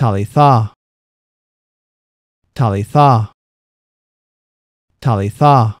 Talitha Talitha Talitha